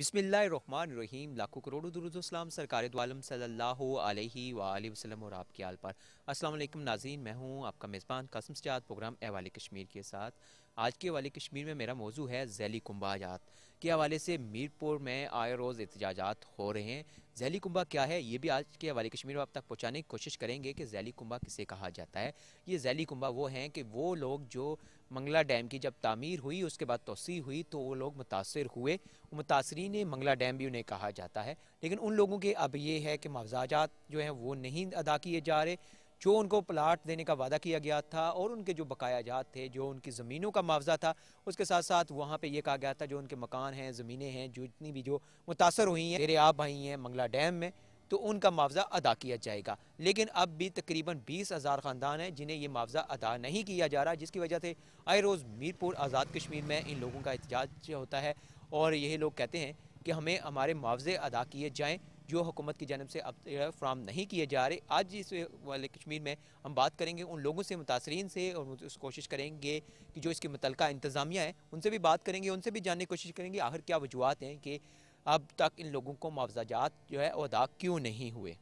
बिसमीम लाखों करोड़ों दुरुदोसलाम सरकार दोम सल्ला वसलम और आपके आल पर अस्सलाम वालेकुम नाजीन मैं हूँ आपका मेज़बान कसम सजाद प्रोग्राम एवाल कश्मीर के साथ आज के वाले कश्मीर में मेरा मौजू है जैली कुंभाजात के हवाले से मीरपुर में आए रोज़ एहतजाजात हो रहे हैं जैली कुंभा क्या है ये भी आज के हवाले कश्मीर में आप तक पहुँचाने की कोशिश करेंगे कि जैली कुंभा किसे कहा जाता है ये जैली कुंभा वो हैं कि वो लोग जो मंगला डैम की जब तमीर हुई उसके बाद तोसी हुई तो वो लोग मुतासर हुए मुतासरीन मंगला डैम भी उन्हें कहा जाता है लेकिन उन लोगों के अब ये है कि मुआवजाजात जो हैं वो नहीं अदा किए जा रहे जो उनको प्लाट देने का वादा किया गया था और उनके जो बकाया जात थे जो उनकी ज़मीनों का मुआवजा था उसके साथ साथ वहाँ पर यह कहा गया था जो उनके मकान हैं ज़मीनें हैं जो जितनी भी जो मुतासर हुई हैं मेरे आप भाई हैं मंगला डैम में तो उनका मुआवजा अदा किया जाएगा लेकिन अब भी तकरीबन बीस हज़ार ख़ानदान हैं जिन्हें ये मुआवजा अदा नहीं किया जा रहा जिसकी वजह से आए रोज़ मीरपुर आज़ाद कश्मीर में इन लोगों का एहतजाज होता है और यही लोग कहते हैं कि हमें हमारे मुआवजे अदा किए जाएँ जो हुकूमत की जानब से अब फ्राम नहीं किए जा रहे आज इस वाले कश्मीर में हम बात करेंगे उन लोगों से मुतासरी से और उस कोशिश करेंगे कि जो इसकी मुतल इंतज़ामिया है उनसे भी बात करेंगे उनसे भी जानने की कोशिश करेंगे आखिर क्या वजूहत हैं कि अब तक इन लोगों को मुआवजाजात जो है अदा क्यों नहीं हुए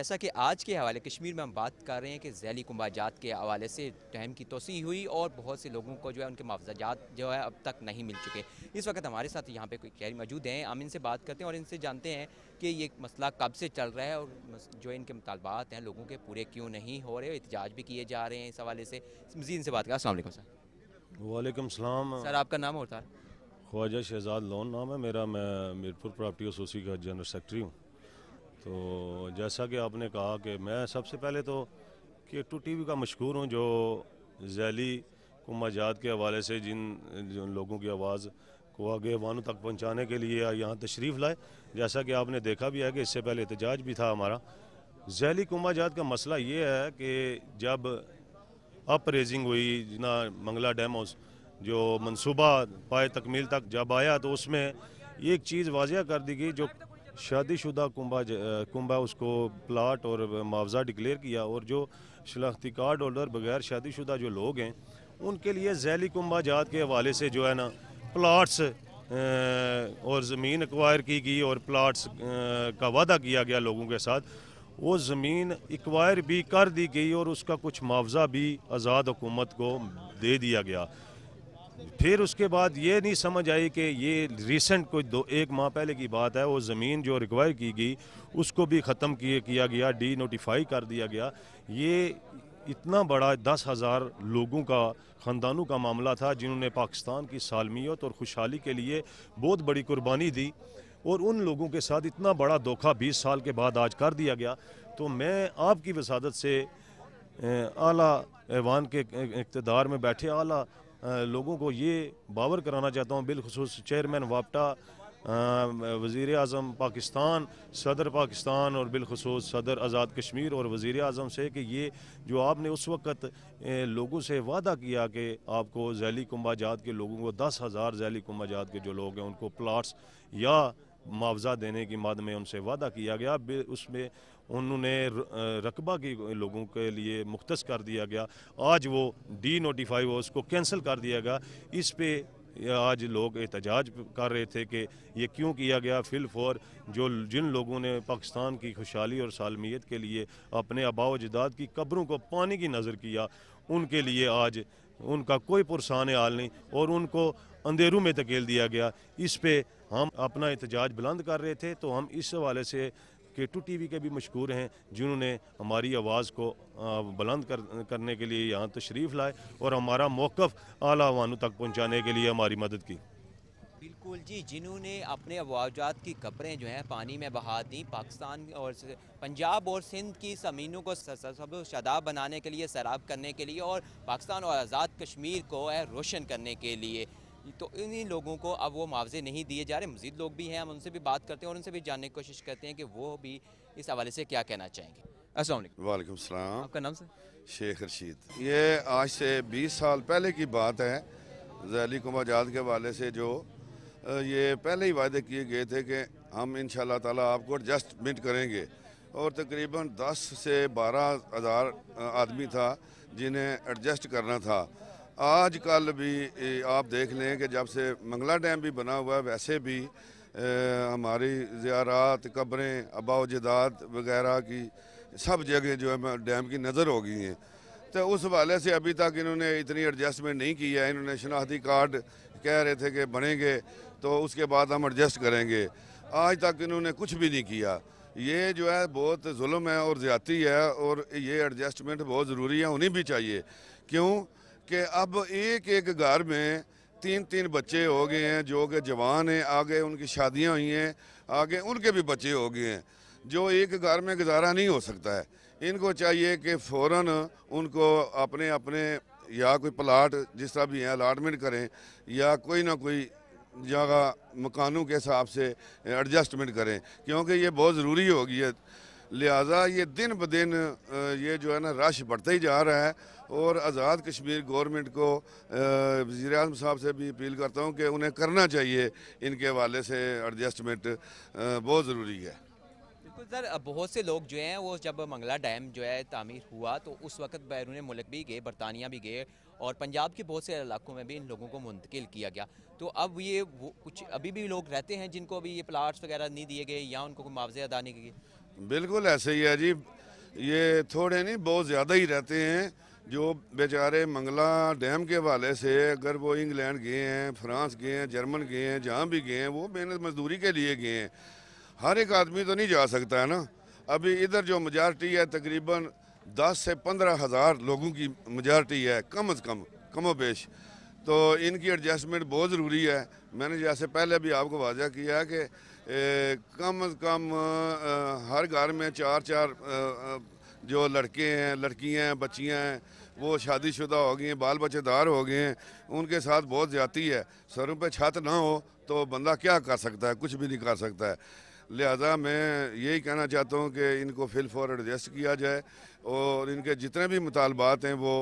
जैसा कि आज के हवाले कश्मीर में हम बात कर रहे हैं कि जैली जात के हवाले से टहम की तोसी हुई और बहुत से लोगों को जो है उनके मुआवजात जो है अब तक नहीं मिल चुके इस वक्त हमारे साथ यहाँ पे कोई कैरी मौजूद हैं हम इनसे बात करते हैं और इनसे जानते हैं कि ये मसला कब से चल रहा है और जो इनके मुतालबात हैं लोगों के पूरे क्यों नहीं हो रहे एहतजाज भी किए जा रहे हैं इस हवाले से मजीद इनसे बात करें असल सर वालेकुम सलाम सर आपका नाम होता है ख्वाजा शहजाद लोन नाम है मेरा मैं मीरपुर प्रॉपर्टी एसोसी का जनरल सेक्रेटरी हूँ तो जैसा कि आपने कहा कि मैं सबसे पहले तो कि टू टी वी का मशहूर हूँ जो जैली कुमा जात के हवाले से जिन जिन लोगों की आवाज़ को आगे वानों तक पहुँचाने के लिए यहाँ तशरीफ़ लाए जैसा कि आपने देखा भी है कि इससे पहले एहतजाज भी था हमारा जैली कुमा जात का मसला ये है कि जब अपरेजिंग हुई जिना मंगला डैम हाउस जो मनसूबा पाए तकमील तक जब आया तो उसमें ये एक चीज़ वाजिया कर दी गई जो शादीशुदा कुंबा कुंबा उसको प्लाट और मुआवजा डिक्लेयर किया और जो शनाख्ती कार्ड होल्डर बगैर शादीशुदा जो लोग हैं उनके लिए जैली कुंबा जात के हवाले से जो है ना प्लाट्स और ज़मीन एक्वायर की गई और प्लाट्स का वादा किया गया लोगों के साथ वो ज़मीन एक्वायर भी कर दी गई और उसका कुछ मुआवजा भी आज़ाद हुकूमत को दे दिया गया फिर उसके बाद ये नहीं समझ आई कि ये रिसेंट कोई दो एक माह पहले की बात है वो ज़मीन जो रिक्वायर की गई उसको भी ख़त्म किए किया गया डी नोटिफाई कर दिया गया ये इतना बड़ा दस हज़ार लोगों का ख़ानदानों का मामला था जिन्होंने पाकिस्तान की सालमियत और खुशहाली के लिए बहुत बड़ी कुर्बानी दी और उन लोगों के साथ इतना बड़ा धोखा 20 साल के बाद आज कर दिया गया तो मैं आपकी वसादत से आला ऐवान के इकतदार में बैठे आला लोगों को ये बावर कराना चाहता हूँ बिलखसूस चेयरमैन वापटा वज़ी अजम पाकिस्तान सदर पाकिस्तान और बिलखसूस सदर आज़ाद कश्मीर और वज़ी अजम से कि ये जो आपने उस वक्त लोगों से वादा किया कि आपको जैली कुंभा जात के लोगों को दस हज़ार जैली कुम्बा जात के जो लोग हैं उनको प्लाट्स या मुआवजा देने की माद में उनसे वादा किया गया उसमें उन्होंने रकबा के लोगों के लिए मुख्त कर दिया गया आज वो डी नोटिफाई हुआ उसको कैंसिल कर दिया गया इस पर आज लोग एहतजाज कर रहे थे कि ये क्यों किया गया फिल फॉर जो जिन लोगों ने पाकिस्तान की खुशहाली और सालमियत के लिए अपने आबाव जदाद की कब्रों को पानी की नज़र किया उनके लिए आज उनका कोई पुरसान हाल नहीं और उनको अंधेरों में धकेल दिया गया इस पर हम अपना एहतजाज बुलंद कर रहे थे तो हम इस हवाले से के टू टी के भी मशहूर हैं जिन्होंने हमारी आवाज़ को बुलंद कर, करने के लिए यहाँ तशरीफ़ लाए और हमारा मौक़ अला वानों तक पहुँचाने के लिए हमारी मदद की बिल्कुल जी जिन्होंने अपने अवाजात की कपड़े जो हैं पानी में बहा दी पाकिस्तान और पंजाब और सिंध की ज़मीनों को सब शदाब बनाने के लिए शराब करने के लिए और पाकिस्तान और आज़ाद कश्मीर को रोशन करने के लिए तो इन्हीं लोगों को अब वो मुआवजे नहीं दिए जा रहे मजीद लोग भी हैं हम उनसे भी बात करते हैं और उनसे भी जानने की कोशिश करते हैं कि वो भी इस हवाले से क्या कहना चाहेंगे असल वालेकुम सलाम आपका नाम सर शेख रशीद ये आज से 20 साल पहले की बात है जैली कुमार आजाद के हवाले से जो ये पहले ही वादे किए गए थे कि हम इन शाह आपको एडजस्टमेंट करेंगे और तकरीबन 10 से बारह हज़ार आदमी था जिन्हें एडजस्ट करना था आज कल भी आप देख लें कि जब से मंगला डैम भी बना हुआ है वैसे भी हमारी ज़्यारात कब्रें जदाद वगैरह की सब जगह जो है डैम की नज़र हो गई हैं तो उस हवाले से अभी तक इन्होंने इतनी एडजस्टमेंट नहीं की है इन्होंने शनाख्ती कार्ड कह रहे थे कि बनेंगे तो उसके बाद हम एडजस्ट करेंगे आज तक इन्होंने कुछ भी नहीं किया ये जो है बहुत जुल्म है और ज़्यादती है और ये एडजस्टमेंट बहुत ज़रूरी है उन्हें भी चाहिए क्यों कि अब एक एक घर में तीन तीन बच्चे हो गए हैं जो कि जवान हैं आगे उनकी शादियां हुई हैं आगे उनके भी बच्चे हो गए हैं जो एक घर में गुजारा नहीं हो सकता है इनको चाहिए कि फ़ौर उनको अपने अपने या कोई प्लाट जिस तरह भी हैं अलाटमेंट करें या कोई ना कोई जगह मकानों के हिसाब से एडजस्टमेंट करें क्योंकि ये बहुत ज़रूरी होगी है लिहाजा ये दिन ब दिन ये जो है ना रश बढ़ता ही जा रहा है और आज़ाद कश्मीर गवर्नमेंट को वजी अजम साहब से भी अपील करता हूँ कि उन्हें करना चाहिए इनके हवाले से एडजस्टमेंट बहुत ज़रूरी है बिल्कुल सर बहुत से लोग जो हैं वो जब मंगला डैम जो है तमीर हुआ तो उस वक्त बैरून मुल्क भी गए बरतानिया भी गए और पंजाब के बहुत से इलाकों में भी इन लोगों को मुंतकिल किया गया तो अब ये वो कुछ अभी भी लोग रहते हैं जिनको अभी ये प्लाट्स वगैरह नहीं दिए गए या उनको कोई मुआवजे अदा नहीं किए बिल्कुल ऐसे ही है जी ये थोड़े नहीं बहुत ज़्यादा ही रहते हैं जो बेचारे मंगला डैम के हवाले से अगर वो इंग्लैंड गए हैं फ्रांस गए हैं जर्मन गए हैं जहाँ भी गए हैं वो मेहनत मजदूरी के लिए गए हैं हर एक आदमी तो नहीं जा सकता है ना अभी इधर जो मजार्टी है तकरीबन दस से पंद्रह हज़ार लोगों की मजार्टी है कम अज़ कम कमो पेश तो इनकी एडजस्टमेंट बहुत ज़रूरी है मैंने जैसे पहले भी आपको वाजा किया है कि ए, कम अज़ कम आ, हर घर में चार चार आ, आ, जो लड़के हैं लड़कियां हैं बच्चियां हैं वो शादीशुदा हो गई हैं बाल बच्चेदार हो गए हैं उनके साथ बहुत ज़्यादा है सरों पे छत ना हो तो बंदा क्या कर सकता है कुछ भी नहीं कर सकता है लिहाजा मैं यही कहना चाहता हूँ कि इनको फिल फॉर एडजस्ट किया जाए और इनके जितने भी मुतालबात हैं वो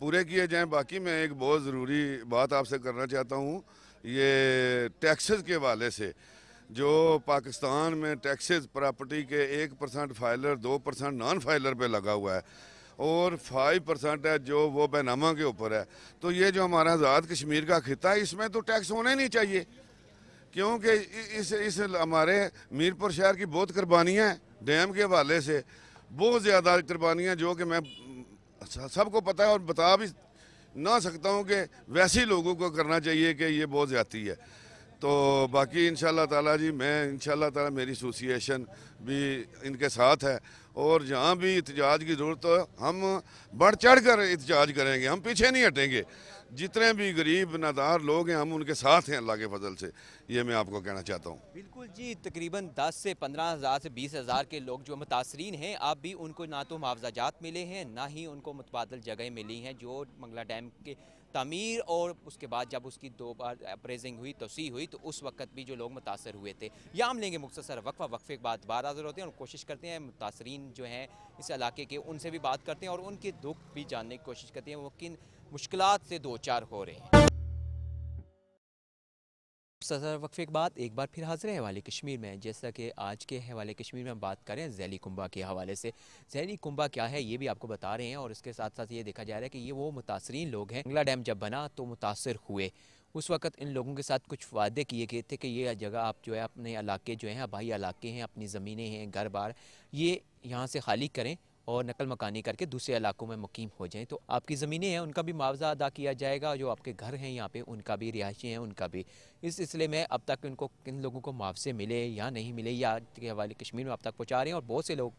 पूरे किए जाएँ बाकी मैं एक बहुत ज़रूरी बात आपसे करना चाहता हूँ ये टैक्सेस के हवाले से जो पाकिस्तान में टैक्सेस प्रॉपर्टी के एक परसेंट फाइलर दो परसेंट नॉन फाइलर पे लगा हुआ है और फाइव परसेंट है जो वो बैनामा के ऊपर है तो ये जो हमारा आज़ाद कश्मीर का खिता है इसमें तो टैक्स होना ही नहीं चाहिए क्योंकि इस इस हमारे मीरपुर शहर की बहुत कुर्बानियाँ हैं डैम के हवाले से बहुत ज़्यादा कुर्बानियाँ जो कि मैं अच्छा, सबको पता है और बता भी ना सकता हूँ कि वैसे लोगों को करना चाहिए कि ये बहुत ज़्यादा है तो बाकी इन ताला जी मैं इन ताला मेरी एसोसिएशन भी इनके साथ है और जहाँ भी इतजाज की ज़रूरत हो हम बढ़ चढ़ कर इतजाज करेंगे हम पीछे नहीं हटेंगे जितने भी गरीब नदार लोग हैं हम उनके साथ हैं अल्लाह के फजल से ये मैं आपको कहना चाहता हूँ बिल्कुल जी तकरीबन 10 से पंद्रह हज़ार से बीस हज़ार के लोग जो मुतासरीन हैं आप भी उनको ना तो मुआवजाजात मिले हैं ना ही उनको मुतबादल जगह मिली हैं जो मंगला डैम के तमीर और उसके बाद जब उसकी दो बार अप्रेजिंग हुई तोसी हुई तो उस वक्त भी जो लोग मुतासर हुए थे या हम लेंगे मुख्तर वक्फा वक्फे के बाद बार हाजिर होते हैं और कोशिश करते हैं मुतासरीन जो हैं इस इलाके के उनसे भी बात करते हैं और उनके दुख भी जानने की कोशिश करते हैं वो किन मुश्किल से दो चार हो रहे हैं सदर वक्फे के बाद एक बार फिर हाजिर है हवाले कश्मीर में जैसा कि आज के हवाले कश्मीर में हम बात करें जैली कुंभा के हवाले से जैली कुंभा क्या है ये भी आपको बता रहे हैं और इसके साथ साथ ये देखा जा रहा है कि ये वो मुतासरीन लोग हैं बंगला डैम जब बना तो मुतासर हुए उस वक्त इन लोगों के साथ कुछ वादे किए गए थे कि ये जगह आप जो है अपने इलाके जो हैं आबाई इलाके हैं अपनी ज़मीनें हैं घर बार ये यहाँ से खाली करें और नकल मकानी करके दूसरे इलाकों में मुकीम हो जाएँ तो आपकी ज़मीनें हैं उनका भी मुआवजा अदा किया जाएगा जो आपके घर हैं यहाँ पर उनका भी रिहायशी हैं उनका भी इस सिलसिले में अब तक उनको किन लोगों को मुआवजे मिले या नहीं मिले या के हवाले कश्मीर में अब तक पहुँचा रहे हैं और बहुत से लोग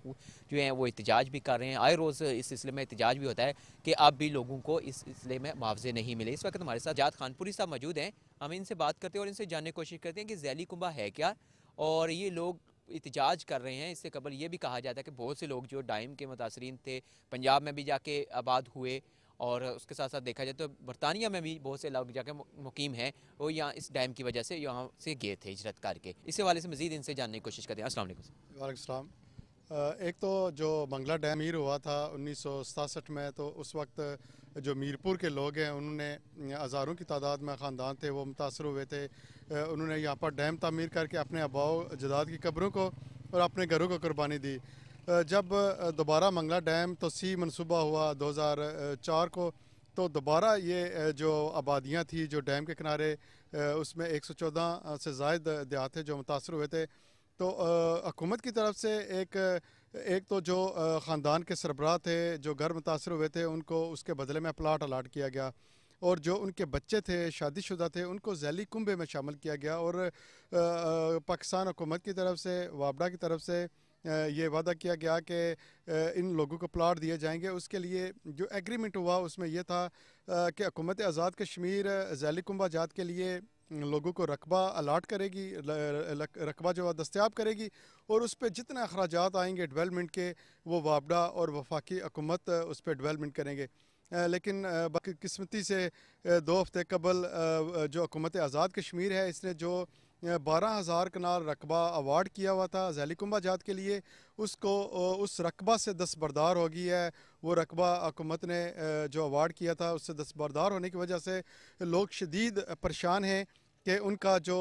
जो हैं वो एहतजाज भी कर रहे हैं आए रोज़ इस सिलसिले में एहतजाज भी होता है कि अब भी लोगों को इस सिलसिले में मुआवजे नहीं मिले इस वक्त हमारे साथ जात खानपुरी साहब मौजूद हैं हम इनसे बात करते हैं और इनसे जानने की कोशिश करते हैं कि जैली कुंभा है क्या और ये लोग इतजाज कर रहे हैं इससे कबल ये भी कहा जाता है कि बहुत से लोग जो डाइम के मुतासरीन थे पंजाब में भी जाके आबाद हुए और उसके साथ साथ देखा जाए तो बरतानिया में भी बहुत से लोग जाके मुकीम हैं वो यहाँ इस डैम की वजह से यहाँ से गए थे हिजरत करके इस हवाले से मजीद इनसे जानने की कोशिश करते हैं असल वाईक एक तो जो बंगला डैम मीर हुआ था उन्नीस में तो उस वक्त जो मीरपुर के लोग हैं उन्होंने हज़ारों की तादाद में ख़ानदान थे वो मुतासर हुए थे उन्होंने यहाँ पर डैम तमीर करके अपने आबाओ जदाद की कब्रों को और अपने घरों को कुर्बानी दी जब दोबारा मंगला डैम तो सी मनसूबा हुआ 2004 को तो दोबारा ये जो आबादियाँ थी जो डैम के किनारे उसमें 114 से जायद देहात थे जो मुतासर हुए थे तो हकूमत की तरफ से एक एक तो जो ख़ानदान के सरबराह थे जो घर मुतासर हुए थे उनको उसके बदले में प्लाट अलाट किया गया और जो उनके बच्चे थे शादीशुदा थे उनको जैली कुंभे में शामिल किया गया और पाकिस्तान हुकूमत की तरफ से वाबड़ा की तरफ से ये वादा किया गया कि इन लोगों को प्लाट दिए जाएंगे उसके लिए जो एग्रीमेंट हुआ उसमें यह था कि हुकूमत आज़ाद कश्मीर जैली कुंभा जात के लिए लोगों को रकबा अलाट करेगी रकबा जो दस्तियाब करेगी और उस पर जितने अखराज आएँगे डेवलपमेंट के वो वाबड़ा और वफाकी हकूमत उस पर डेवलपमेंट करेंगे लेकिन बदकस्मती से दो हफ्ते कबल जो हकूमत आज़ाद कश्मीर है इसने जो बारह हज़ार कनाल रकबा अवार्ड किया हुआ था जैलिकुम्बा जात के लिए उसको उस रकबा से दस्तबरदार हो गई है वो रकबा हुकूमत ने जो अवार्ड किया था उससे दस्तबरदार होने की वजह से लोग शदीद परेशान हैं कि उनका जो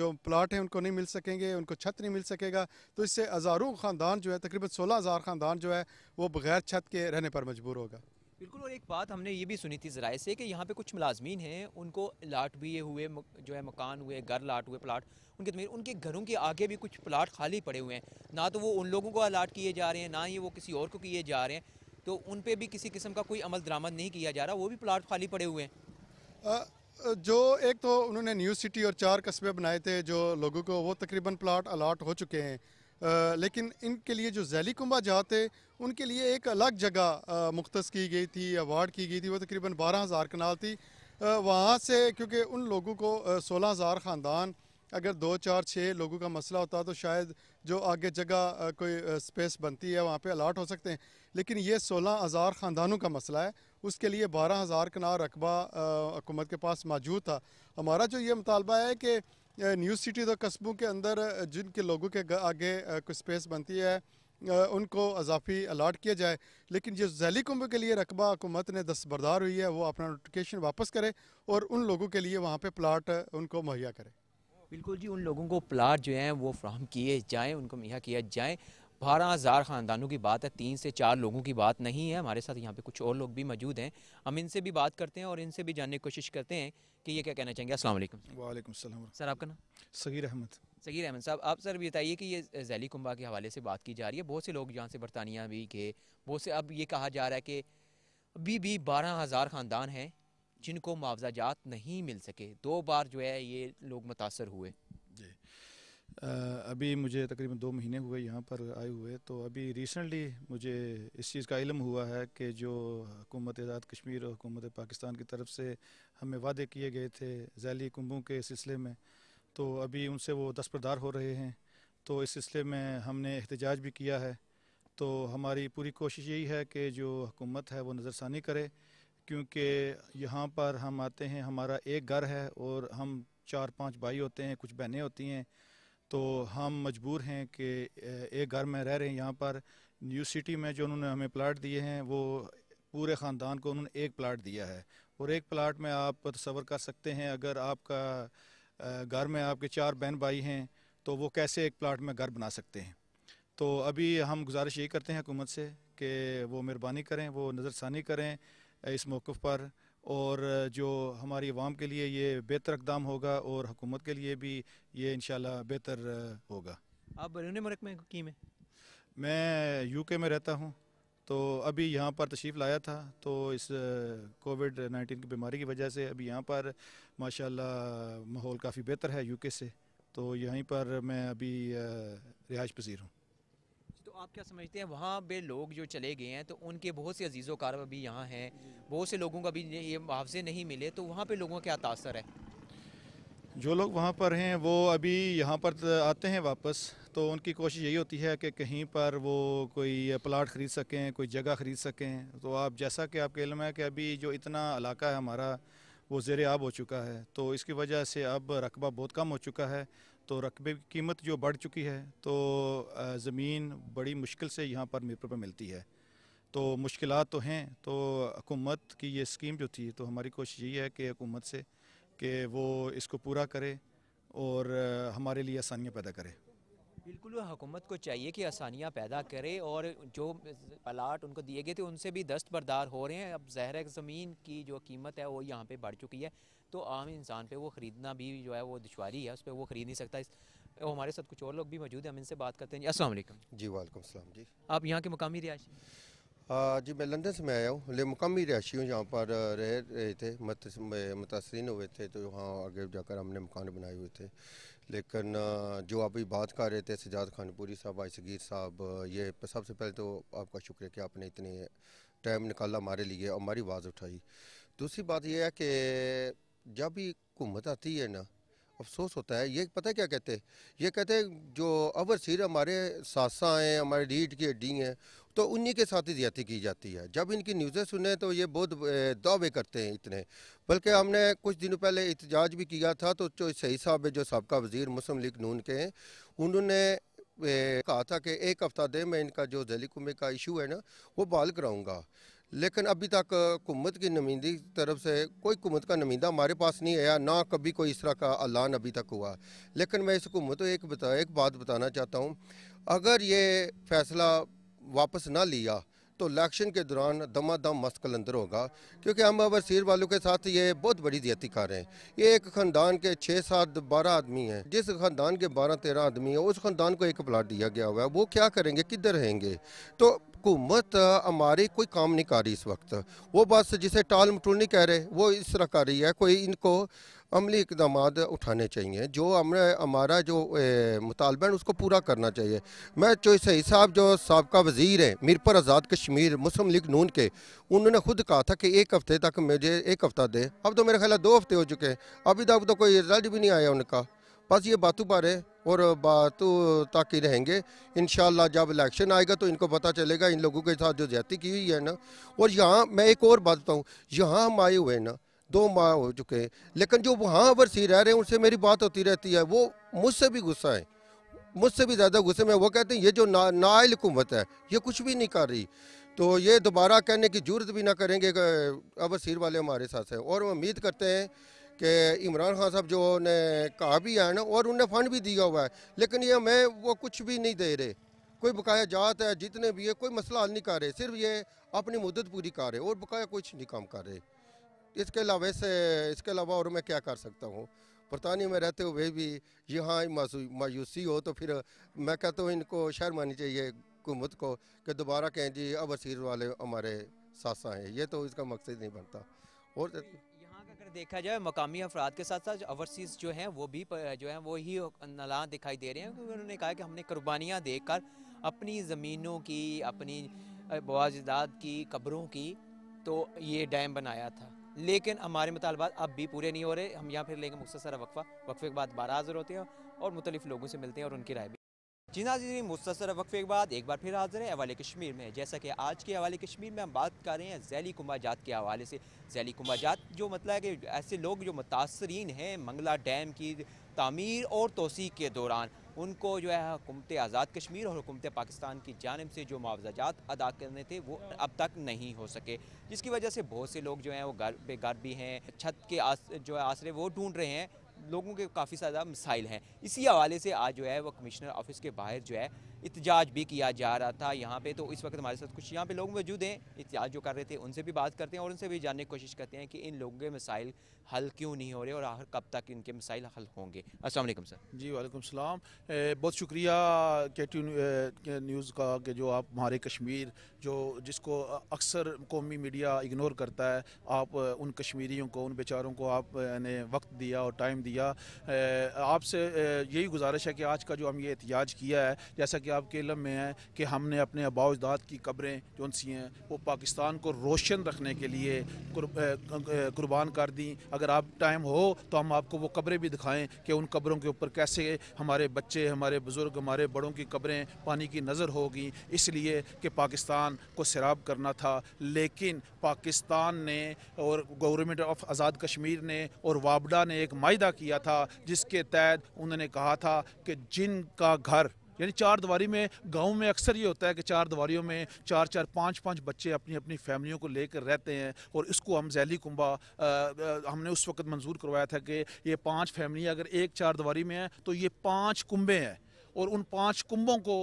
जो प्लाट है उनको नहीं मिल सकेंगे उनको छत नहीं मिल सकेगा तो इससे हज़ारों ख़ानदान जो है तकरीबन सोलह हज़ार ख़ानदान जो है वो बग़ैर छत के रहने पर मजबूर होगा बिल्कुल और एक बात हमने ये भी सुनी थी ज़राए से कि यहाँ पे कुछ मुलाजमीन हैं उनको लाट भी ये हुए जो है मकान हुए घर लाट हुए प्लाट उनके तमीर उनके घरों के आगे भी कुछ प्लाट खाली पड़े हुए हैं ना तो वो उन लोगों को अलाट किए जा रहे हैं ना ही वो किसी और को किए जा रहे हैं तो उन पर भी किसी किस्म का कोई अमल दरामद नहीं किया जा रहा वो भी प्लाट खाली पड़े हुए हैं जो एक तो उन्होंने न्यू सिटी और चार कस्बे बनाए थे जो लोगों को वो तकरीबन प्लाट अलाट हो चुके हैं लेकिन इनके लिए जो जैली कुंभा जहाँ थे उनके लिए एक अलग जगह मुख्त की गई थी अवार्ड की गई थी वो तकरीबन बारह हज़ार कनाल थी वहाँ से क्योंकि उन लोगों को सोलह हज़ार ख़ानदान अगर दो चार छः लोगों का मसला होता तो शायद जो आगे जगह कोई स्पेस बनती है वहाँ पे अलाट हो सकते हैं लेकिन ये सोलह हज़ार ख़ानदानों का मसला है उसके लिए बारह हज़ार कनार रकबा हुकूमत के पास मौजूद था हमारा जो ये मुतालबा है कि न्यूज़ सिटी तो कस्बों के अंदर जिनके लोगों के आगे कुछ स्पेस बनती है उनको अजाफी अलाट किया जाए लेकिन जो जैली कुंभ के लिए रकबा हुकूमत ने दस्तबरदार हुई है वो अपना नोटिफिकेशन वापस करे और उन लोगों के लिए वहाँ पर प्लाट उनको मुहैया करे बिल्कुल जी उन लोगों को प्लाट जो हैं वो फ्राहम किए जाएँ उनको मुहैया किया जाए बारह हज़ार ख़ानदानों की बात है तीन से चार लोगों की बात नहीं है हमारे साथ यहाँ पे कुछ और लोग भी मौजूद हैं हम इनसे भी बात करते हैं और इनसे भी जानने की कोशिश करते हैं कि ये क्या कहना चाहेंगे असल वालेकुम सलाम सर आपका नाम सगीर अहमद सगीर अहमद साहब आप सर बताइए कि ये जैली कुंबा के हवाले से बात की जा रही है बहुत से लोग यहाँ से बरतानिया भी गए बहुत से अब ये कहा जा रहा है कि अभी भी बारह हज़ार ख़ानदान हैं जिनको जात नहीं मिल सके दो बार जो है ये लोग मुतासर हुए अभी मुझे तकरीबन दो महीने हुए यहाँ पर आए हुए तो अभी रिसेंटली मुझे इस चीज़ का इलम हुआ है कि जो हुकूमत आज़ाद कश्मीर और हुकूमत पाकिस्तान की तरफ से हमें वादे किए गए थे जैली कुंभों के सिलसिले में तो अभी उनसे वो दस्तरदार हो रहे हैं तो इस सिलसिले में हमने एहतजाज भी किया है तो हमारी पूरी कोशिश यही है कि जो हुकूमत है वो नज़रसानी करे क्योंकि यहाँ पर हम आते हैं हमारा एक घर है और हम चार पांच भाई होते हैं कुछ बहनें होती हैं तो हम मजबूर हैं कि एक घर में रह रहे हैं यहाँ पर न्यू सिटी में जो उन्होंने हमें प्लाट दिए हैं वो पूरे ख़ानदान को उन्होंने एक प्लाट दिया है और एक प्लाट में आप तस्वर कर सकते हैं अगर आपका घर में आपके चार बहन भाई हैं तो वो कैसे एक प्लाट में घर बना सकते हैं तो अभी हम गुजारिश यही करते हैं हुकूमत से कि वो मेहरबानी करें वो नज़रसानी करें इस मौक़ पर और जो हमारी आवाम के लिए ये बेहतर इकदाम होगा और हुकूमत के लिए भी ये इन बेहतर होगा आप बरून मरक में की में मैं यूके में रहता हूँ तो अभी यहाँ पर तशरीफ़ लाया था तो इस कोविड नाइन्टीन की बीमारी की वजह से अभी यहाँ पर माशाल्लाह माहौल काफ़ी बेहतर है यूके से तो यहीं पर मैं अभी रिहाइश पसीर हूँ आप क्या समझते हैं वहाँ पे लोग जो चले गए हैं तो उनके बहुत से अजीज़ों कार अभी यहाँ हैं बहुत से लोगों का भी ये मुआवजे नहीं मिले तो वहाँ पे लोगों का क्या तासर है जो लोग वहाँ पर हैं वो अभी यहाँ पर आते हैं वापस तो उनकी कोशिश यही होती है कि कहीं पर वो कोई प्लाट ख़रीद सकें कोई जगह ख़रीद सकें तो आप जैसा कि आपके इलम है कि अभी जो इतना इलाका है हमारा वो जेर आब हो चुका है तो इसकी वजह से अब रकबा बहुत कम हो चुका है तो रकबे की कीमत जो बढ़ चुकी है तो ज़मीन बड़ी मुश्किल से यहाँ पर मीरपुर पर मिलती है तो मुश्किल तो हैं तो हुकूमत की ये स्कीम जो थी तो हमारी कोशिश यही है कि हुकूमत से कि वो इसको पूरा करे और हमारे लिए आसानियाँ पैदा करे बिल्कुल हुकूमत को चाहिए कि आसानियाँ पैदा करे और जो प्लाट उनको दिए गए थे उनसे भी दस्त बरदार हो रहे हैं अब जहर ज़मीन की जो कीमत है वो यहाँ पर बढ़ चुकी है तो आम इंसान पर वो ख़रीदना भी जो है वो दुशारी है उस पर वो ख़रीद नहीं सकता इस वो हमारे साथ कुछ और लोग भी मौजूद हैं हम इनसे बात करते हैं असल जी वालेकुम सलाम जी आप यहाँ के मकामी रिहायशी जी मैं लंदन से मैं आया हूँ ले मुकामी रिहायशी हूँ जहाँ पर रह रहे थे मुतासरीन हुए थे तो वहाँ आगे जाकर हमने मकान बनाए हुए थे लेकिन जो अभी बात कर रहे थे सजाद खानपुरी साहब आयसगीर साहब ये सबसे पहले तो आपका शुक्र है कि आपने इतने टाइम निकाला हमारे लिए और हमारी आवाज़ उठाई दूसरी बात यह है कि जब भी हुकूमत आती है ना अफसोस होता है ये पता है क्या कहते हैं ये कहते हैं जो अवर सिर हमारे सासा हैं हमारे रीढ़ की हड्डी हैं तो उन्हीं के साथ ही ज्यादा की जाती है जब इनकी न्यूज़ें सुने तो ये बहुत दावे करते हैं इतने बल्कि हमने कुछ दिनों पहले एहतजाज भी किया था तो जो सही साहब है जो सबका वजीर मुस्लिम लीग नून के हैं उन्होंने कहा था कि एक हफ्ता दे मैं इनका जो जैली कुमे का इशू है ना वो बहाल कराऊँगा लेकिन अभी तक हुकूमत की नुमाइंदी तरफ से कोई हुकूमत का नुमाइंदा हमारे पास नहीं आया ना कभी कोई इस तरह का ऐलान अभी तक हुआ लेकिन मैं इस हुकूमत को एक बता एक बात बताना चाहता हूँ अगर ये फैसला वापस ना लिया तो इलेक्शन के दौरान दम मस्कल अंदर होगा क्योंकि हम अबरसीर वालों के साथ ये बहुत बड़ी दियती कर रहे हैं ये एक ख़ानदान के छः सात बारह आदमी हैं जिस ख़ानदान के बारह तेरह आदमी हैं उस ख़ानदान को एक प्लाट दिया गया हुआ है वो क्या करेंगे किधर रहेंगे तो हुकूमत हमारी कोई काम नहीं कर रही इस वक्त वो बस जिसे टाल मटूल नहीं कह रहे वो इस तरह कर रही है कोई इनको अमली इकदाम उठाने चाहिए जो हमने हमारा जो मुतालबा है उसको पूरा करना चाहिए मैं चोई सही साहब जो सबका वजीर है मीरपुर आज़ाद कश्मीर मुस्लिम लीग नून के उन्होंने खुद कहा था कि एक हफ़्ते तक मुझे एक हफ़्ता दे अब तो मेरे ख्याल दो हफ़्ते हो चुके हैं अभी तक तो कोई रिजल्ट भी नहीं आया उनका बस ये बातों पर है और बातों तक ही रहेंगे इन जब इलेक्शन आएगा तो इनको पता चलेगा इन लोगों के साथ जो ज्यादा की हुई है ना और यहाँ मैं एक और बात बताऊँ यहाँ हम आए हुए हैं ना दो माह हो चुके हैं लेकिन जो वहाँ सी रह रहे हैं उनसे मेरी बात होती रहती है वो मुझसे भी गुस्सा है मुझसे भी ज़्यादा गुस्से में वो कहते हैं ये जो ना नायल हुकूमत है ये कुछ भी नहीं कर रही तो ये दोबारा कहने की जरूरत भी ना करेंगे सिर वाले हमारे साथ हैं और उम्मीद करते हैं कि इमरान खान साहब जो ने कहा भी है ना और उन्हें फंड भी दिया हुआ है लेकिन ये हमें वो कुछ भी नहीं दे रहे कोई बकाया जात है जितने भी है कोई मसला हल नहीं कर रहे सिर्फ ये अपनी मदद पूरी कर रहे और बकाया कुछ नहीं काम कर रहे इसके अलावा ऐसे इसके अलावा और मैं क्या कर सकता हूँ बरतानी में रहते हुए भी यहाँ मायूसी हो तो फिर मैं कहता हूँ इनको शर्म आनी चाहिए हुकूमत को कि दोबारा कहें जी असीर वाले हमारे सासा हैं ये तो इसका मकसद नहीं बनता और तो यहाँ अगर देखा जाए मकामी अफराद के साथ साथ ओवरसीज़ जो हैं वो भी जो हैं वो ही नला दिखाई दे रहे हैं क्योंकि उन्होंने कहा कि हमने कुर्बानियाँ देकर अपनी ज़मीनों की अपनी बवाजदाद की कब्रों की तो ये डैम बनाया था लेकिन हमारे मुतालबात अब भी पूरे नहीं हो रहे हम यहाँ फिर लेंगे मुख्तर वक्फा वक्फे के बाद बारह हाजिर होते हैं और मुख्तलिफ लोगों से मिलते हैं और उनकी राय भी जी नाजीन हाँ मुस्तर वक्फे के बाद एक बार फिर हाजिर है हवाले कश्मीर में जैसा कि आज के हवाले कश्मीर में हम बात कर रहे हैं जैली कुंभा जात के हवाले से जैली कुंभा जात जो मतलब है कि ऐसे लोग जो मुतासरीन हैं मंगला डैम की तमीर और तोसीक के दौरान उनको जो है हुकूमत आज़ाद कश्मीर और हुकूमत पाकिस्तान की जानब से जो मुआवजात अदा करने थे वो अब तक नहीं हो सके जिसकी वजह से बहुत से लोग जो हैं वो घर बेघर भी हैं छत के आस, जो है आसरे वो ढूंढ रहे हैं लोगों के काफ़ी ज़्यादा मिसाइल हैं इसी हवाले से आज जो है वो कमिश्नर ऑफिस के बाहर जो है इतजाज भी किया जा रहा था यहाँ पे तो इस वक्त हमारे साथ कुछ यहाँ पे लोग मौजूद हैं इतजाज जो कर रहे थे उनसे भी बात करते हैं और उनसे भी जानने की कोशिश करते हैं कि इन लोगों के मसाइल हल क्यों नहीं हो रहे और आखिर कब तक इनके मसाइल हल होंगे असल सर जी वालेकुम सलाम बहुत शुक्रिया के टी न्यूज़ का कि जो आप हमारे कश्मीर जो जिसको अक्सर कौमी मीडिया इग्नोर करता है आप उन कश्मीरियों को उन बेचारों को आपने वक्त दिया और टाइम दिया आपसे यही गुजारिश है कि आज का जो हम ये एहतियाज किया है जैसा कि कि आपके इलम में है कि हमने अपने अबाव अजदाद की कब्रें जो सी हैं वो पाकिस्तान को रोशन रखने के लिए कुर्बान कर दी अगर आप टाइम हो तो हम आपको वो कब्रें भी दिखाएं कि उन कब्रों के ऊपर कैसे हमारे बच्चे हमारे बुज़ुर्ग हमारे बड़ों की कब्रें पानी की नज़र होगी इसलिए कि पाकिस्तान को शराब करना था लेकिन पाकिस्तान ने और गवर्नमेंट ऑफ आज़ाद कश्मीर ने और वाबडा ने एक माहा किया था जिसके तहत उन्होंने कहा था कि जिनका घर यानी चार दीवारी में गांव में अक्सर ये होता है कि चार दीवारियों में चार चार पाँच पाँच बच्चे अपनी अपनी फैमिलियों को लेकर रहते हैं और इसको हम जैली कुंबा हमने उस वक्त मंजूर करवाया था कि ये पाँच फैमिली अगर एक चार दीवारी में है तो ये पाँच कुंबे हैं और उन पाँच कुंभों को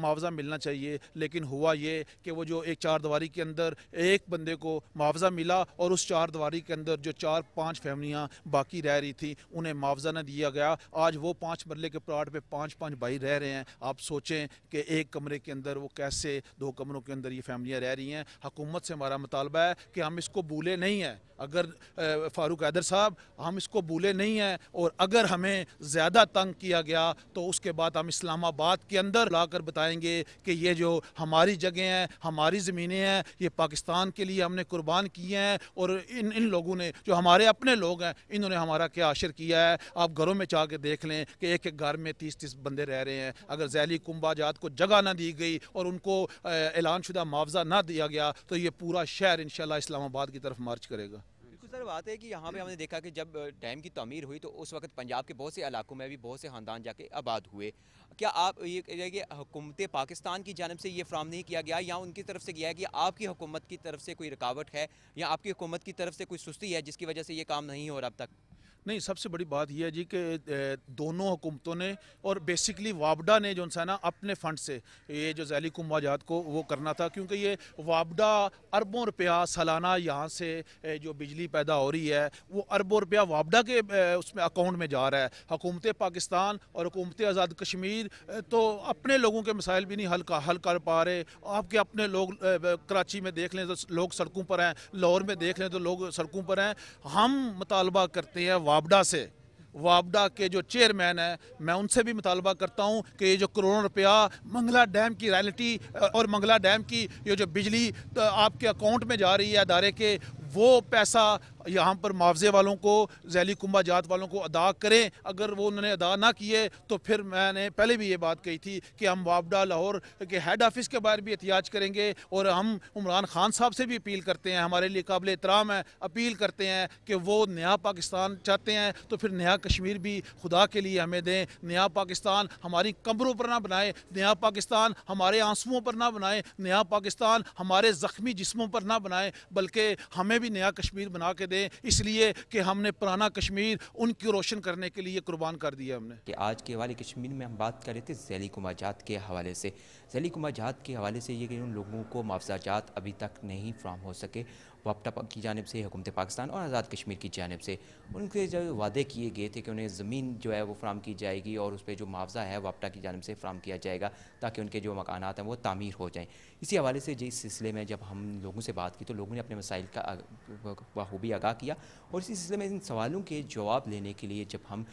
मुआवजा मिलना चाहिए लेकिन हुआ ये कि वो जो एक चार दीवारी के अंदर एक बंदे को मुआवजा मिला और उस चार दीवारी के अंदर जो चार पाँच फैमिलियाँ बाकी रह रही थी उन्हें मुआवजा न दिया गया आज वो पाँच मरले के प्लाट पर पाँच पाँच भाई रह रहे हैं आप सोचें कि एक कमरे के अंदर वो कैसे दो कमरों के अंदर ये फैमिलियाँ रह रही हैं हकूमत से हमारा मुतालबा है कि हम इसको भूले नहीं हैं अगर फारूक हैदर साहब हम इसको भूले नहीं हैं और अगर हमें ज़्यादा तंग किया गया तो उसके बाद हम इस्लामाबाद के अंदर लाकर बताएंगे कि ये जो हमारी जगह हैं हमारी ज़मीनें हैं ये पाकिस्तान के लिए हमने कुर्बान किए हैं और इन इन लोगों ने जो हमारे अपने लोग हैं इन्होंने हमारा क्या आशर किया है आप घरों में जा के देख लें कि एक एक घर में तीस तीस बंदे रह रहे हैं अगर जैली ज़ात को जगह ना दी गई और उनको ऐलान शुदा मुआवजा ना दिया गया तो ये पूरा शहर इन इस्लामाबाद की तरफ मार्च करेगा सर बात है कि यहाँ पे हमने देखा कि जब डैम की तमीर हुई तो उस वक्त पंजाब के बहुत से इलाकों में भी बहुत से खानदान जाके आबाद हुए क्या आप ये हुकूमत पाकिस्तान की जानब से ये फ्राम नहीं किया गया या उनकी तरफ से गया है कि आपकी हुकूमत की तरफ से कोई रुकावट है या आपकी हुकूमत की तरफ से कोई सुस्ती है जिसकी वजह से ये काम नहीं हो रहा अब तक नहीं सबसे बड़ी बात यह है जी कि दोनों हुकूमतों ने और बेसिकली वाबडा ने जो है ना अपने फंड से ये जो जैली कुमवाजात को वो करना था क्योंकि ये वाबडा अरबों रुपया सालाना यहाँ से जो बिजली पैदा हो रही है वो अरबों रुपया वाबडा के उसमें अकाउंट में जा रहा है हकूमत पाकिस्तान और हुकूमत आज़ाद कश्मीर तो अपने लोगों के मसाइल भी नहीं हल का हल कर पा रहे आपके अपने लोग कराची में देख लें तो लोग सड़कों पर हैं लाहौर में देख लें तो लोग सड़कों पर हैं हम मुतालबा करते हैं वाब वापडा से वापडा के जो चेयरमैन हैं मैं उनसे भी मुतालबा करता हूं कि ये जो करोड़ों रुपया मंगला डैम की रैलिटी और मंगला डैम की ये जो बिजली तो आपके अकाउंट में जा रही है अदारे के वो पैसा यहाँ पर मुआवजे वालों को जैली कुंबा जात वालों को अदा करें अगर वो उन्होंने अदा ना किए तो फिर मैंने पहले भी ये बात कही थी कि हम वापडा लाहौर के हेड ऑफिस के बाहर भी एहतियात करेंगे और हम इमरान खान साहब से भी अपील करते हैं हमारे लिए काबिल एहतराम है अपील करते हैं कि वो नया पाकिस्तान चाहते हैं तो फिर नया कश्मीर भी खुदा के लिए हमें दें नया पाकिस्तान हमारी कमरों पर ना बनाए नया पाकिस्तान हमारे आंसुओं पर ना बनाए नया पाकिस्तान हमारे ज़ख्मी जिसमों पर ना बनाए बल्कि हमें भी नया कश्मीर बना के दें दें इसलिए कि हमने पुराना कश्मीर उनकी रोशन करने के लिए कुर्बान कर दिया हमने कि आज के वाले कश्मीर में हम बात कर रहे थे जैली कुमार जात के हवाले से जैली कुमार जात के हवाले से ये कि उन लोगों को मुआवजा जात अभी तक नहीं फ्राहम हो सके वापटा की जानब से हुकूमत पाकिस्तान और आज़ाद कश्मीर की जानब से उनके जो वादे किए गए थे कि उन्हें ज़मीन जो है वो फ्राहम की जाएगी और उस पर जो मुआवजा है वापटा की जानब से फ्राहम किया जाएगा ताकि उनके जो मकान हैं वो तामीर हो जाएँ इसी हवाले से जिस सिलसिले में जब हम लोगों से बात की तो लोगों ने अपने मसाइल का बखूबी आगाह किया और इसी सिलसिले में इन सवालों के जवाब लेने के लिए जब हम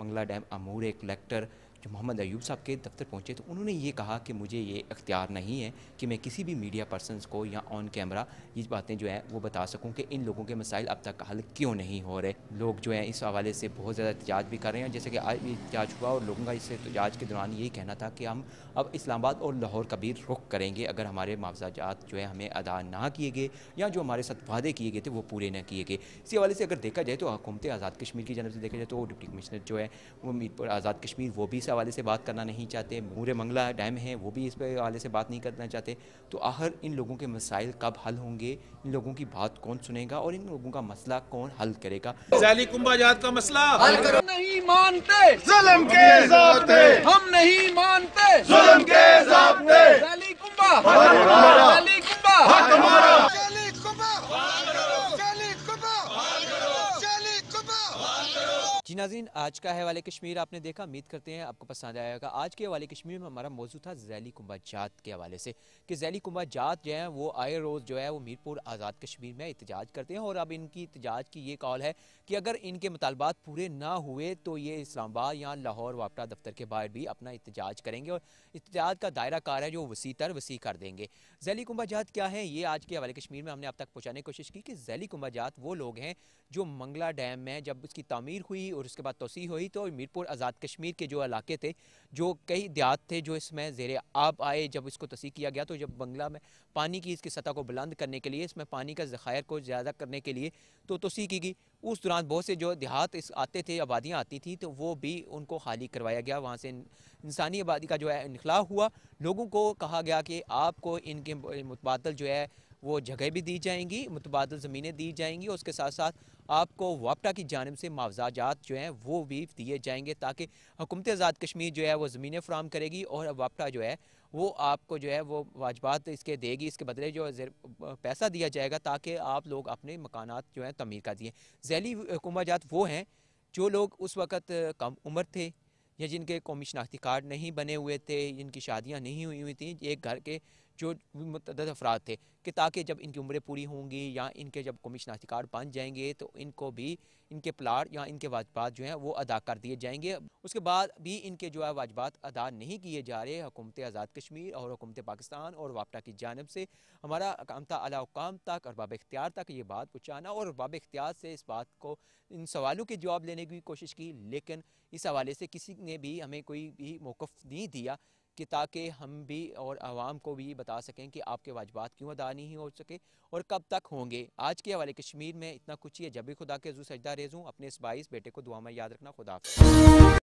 मंगला डैम अमूर कलेक्टर जब मोहम्मद अयूब साहब के दफ्तर पहुँचे तो उन्होंने ये कहा कि मुझे ये अख्तियार नहीं है कि मैं किसी भी मीडिया पर्सनस को या ऑन कैमरा ये बातें जो है वो बता सकूँ कि इन लोगों के मसाइल अब तक हल क्यों नहीं हो रहे लोग जो है इस हवाले से बहुत ज़्यादा एहतजाज भी कर रहे हैं जैसे कि आज भी एहतजाज हुआ और लोगों का इस एहतजाज के दौरान यही कहना था कि हम अब इस्लामाबाद और लाहौर का भी रुख करेंगे अगर हमारे मुआवजात जो है हमें अदा ना किए गए या जो हमारे साथ वादे किए गए थे वो पूरे ना किए गए इसी हवाले से अगर देखा जाए तो हुकूमत आज़ाद कश्मीर की जानब से देखा जाए तो डिप्टी कमिश्नर जो है वो मीरपुर आज़ाद कश्मीर वो भी इस हवाले से बात करना नहीं चाहते मूर मंगला डैम है वो भी इस पर हवाले से बात नहीं करना चाहते तो आखिर इन लोगों के मसाइल कब हल होंगे इन लोगों की बात कौन सुनेगा और इन लोगों का मसला कौन हल करेगा का मसला हल नहीं मानते जुलम के हम नहीं मानते जुलम के जी नाजीन आज का है वाले कश्मीर आपने देखा उम्मीद करते हैं आपको पसंद आएगा आज के वाले कश्मीर में हमारा मौजूद था जैली कुंबा जात के हवाले से कि जैली कुंबा जात जो है वो आए रोज़ जो है वो मीरपुर आज़ाद कश्मीर में एहतजाज करते हैं और अब इनकी एहतजाज की ये कॉल है कि अगर इनके मुतालबात पूरे ना हुए तो ये इस्लामाबाद या लाहौर वापटा दफ्तर के बाहर भी अपना एहतजाज करेंगे और एहतजाज का दायरा कार है जो वसी तर वसी कर देंगे जैली कुंबा जात क्या है ये आज के हवाले कश्मीर में हमने अब तक पहुँचाने की कोशिश की कि जैली कुंबा जात वो लोग हैं जो मंगला डैम में जब उसकी तमीर हुई और और उसके बाद तोसी हुई तो मीरपुर आज़ाद कश्मीर के जो इलाके थे जो कई देहात थे जो इसमें जेर आब आए जब इसको तोसी किया गया तो जब बंगला में पानी की इसकी सतह को बुलंद करने के लिए इसमें पानी का ज़खायर को ज़्यादा करने के लिए तो तोसी की गई उस दौरान बहुत से जो देहात इस आते थे आबादियाँ आती थी तो वो भी उनको खाली करवाया गया वहाँ से इंसानी आबादी का जो है इनखला हुआ लोगों को कहा गया कि आपको इनके मुतबादल जो है वो जगह भी दी जाएंगी मुतबाद ज़मीनें दी जाएंगी और उसके साथ साथ आपको वापटा की जानब से मुआवजात जो हैं वो भी दिए जाएंगे ताकि हुकूमत आज़ाद कश्मीर जो है वो ज़मीनें फ्राहम करेगी और वापटा जो है वो आपको जो है वो वाजबात इसके देगी इसके बदले जो पैसा दिया जाएगा ताकि आप लोग अपने मकान जो हैं तमीर कर दिए जैली हुकूमाजात वो हैं जो लोग उस वक़्त कम उम्र थे या जिनके कौमी शनाख्ती कार्ड नहीं बने हुए थे जिनकी शादियाँ नहीं हुई हुई थी एक घर के जो मतद अफराद थे कि ताकि जब इनकी उम्रें पूरी होंगी या इनके जब कमिश्न अधिकार बन जाएंगे तो इनको भी इनके प्लाट या इनके वाजबात जो हैं वो अदा कर दिए जाएंगे उसके बाद भी इनके जो है वाजबात अदा नहीं किए जा रहे हुकूमत आज़ाद कश्मीर और हुकूमत पाकिस्तान और वापटा की जानब से हमारा अकामता अलाकाम तक और बब इख्तियार तक ये बात पहुँचाना और बब इख्तियार से इस बात को इन सवालों के जवाब लेने की कोशिश की लेकिन इस हवाले से किसी ने भी हमें कोई भी मौक़ नहीं दिया कि ताकि हम भी और आवाम को भी बता सकें कि आपके वाजबात क्यों अदा नहीं हो सके और कब तक होंगे आज के हवाले कश्मीर में इतना कुछ ही है जब भी खुदा के जू सजदा रेजूँ अपने इस बाईस बेटे को दुआ में याद रखना खुदा